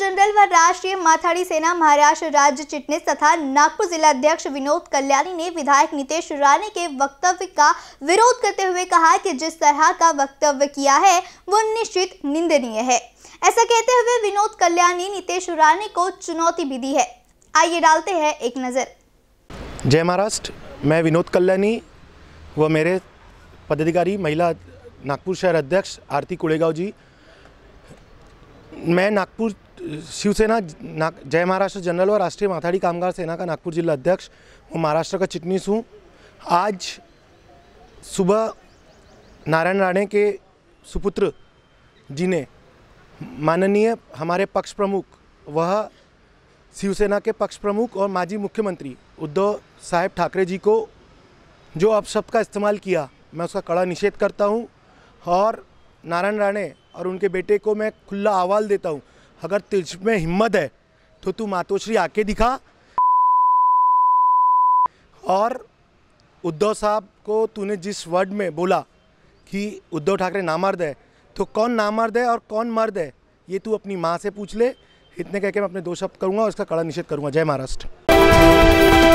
general व राष्ट्रीय माथाड़ी सेना महाराष्ट्र राज्य चिटनेस तथा नागपुर जिला अध्यक्ष विनोद कल्याणी ने विधायक नितेश राणे के वक्तव्य का विरोध करते हुए कहा कि जिस तरह का वक्तव्य किया है वो निश्चित निंदनीय है ऐसा कहते हुए विनोद कल्याणी नितेश राणे को चुनौती भी दी है आइए डालते हैं एक नज़र जय महाराष्ट्र मैं विनोद कल्याणी व मेरे पदाधिकारी महिला नागपुर शहर अध्यक्ष आरती कुड़ेगांव जी मैं नागपुर शिवसेना जय महाराष्ट्र जनरल व राष्ट्रीय माथाडी कामगार सेना का नागपुर जिला अध्यक्ष और महाराष्ट्र का चिटनीस हूँ आज सुबह नारायण राणे के सुपुत्र जी ने माननीय हमारे पक्ष प्रमुख वह शिवसेना के पक्ष प्रमुख और माजी मुख्यमंत्री उद्धव साहेब ठाकरे जी को जो अब शब्द का इस्तेमाल किया मैं उसका कड़ा निषेध करता हूँ और नारायण राणे और उनके बेटे को मैं खुला आवाज देता हूँ अगर तुझ में हिम्मत है तो तू मातोश्री आके दिखा और उद्धव साहब को तूने जिस वर्ड में बोला कि उद्धव ठाकरे नामर्द है तो कौन नामर्द है और कौन मर्द है ये तू अपनी माँ से पूछ ले इतने कह के मैं अपने दो शब्द करूँगा और इसका कड़ा निषेध करूँगा जय महाराष्ट्र